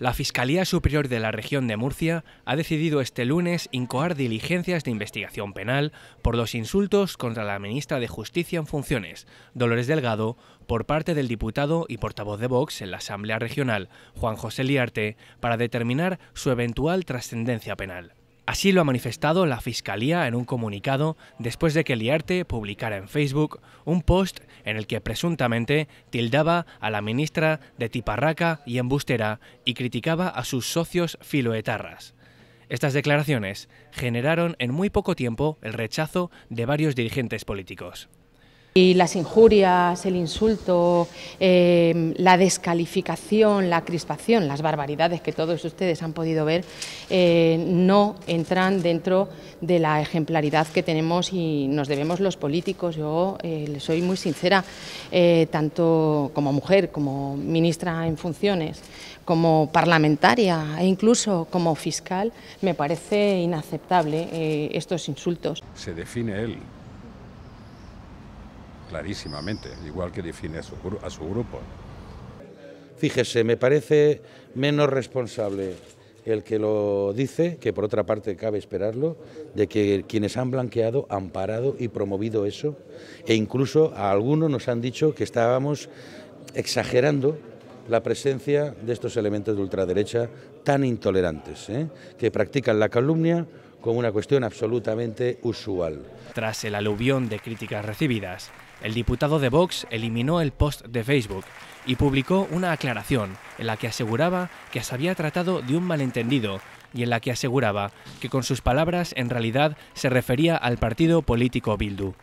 La Fiscalía Superior de la Región de Murcia ha decidido este lunes incoar diligencias de investigación penal por los insultos contra la ministra de Justicia en funciones, Dolores Delgado, por parte del diputado y portavoz de Vox en la Asamblea Regional, Juan José Liarte, para determinar su eventual trascendencia penal. Así lo ha manifestado la Fiscalía en un comunicado después de que Liarte publicara en Facebook un post en el que presuntamente tildaba a la ministra de tiparraca y embustera y criticaba a sus socios filoetarras. Estas declaraciones generaron en muy poco tiempo el rechazo de varios dirigentes políticos. Y las injurias, el insulto, em, la descalificación, la crispación, las barbaridades que todos ustedes han podido ver, eh, no entran dentro de la ejemplaridad que tenemos y nos debemos los políticos. Yo eh, le soy muy sincera, eh, tanto como mujer, como ministra en funciones, como parlamentaria e incluso como fiscal, me parece inaceptable estos insultos. Se define él clarísimamente, igual que define a su, grupo. Fíjese, me parece menos responsable el que lo dice, que por otra parte cabe esperarlo, de que quienes han blanqueado han parado y promovido eso, e incluso a algunos nos han dicho que estábamos exagerando la presencia de estos elementos de ultraderecha tan intolerantes, ¿eh? que practican la calumnia como una cuestión absolutamente usual. Tras el aluvión de críticas recibidas, el diputado de Vox eliminó el post de Facebook y publicó una aclaración en la que aseguraba que se había tratado de un malentendido y en la que aseguraba que con sus palabras en realidad se refería al partido político Bildu.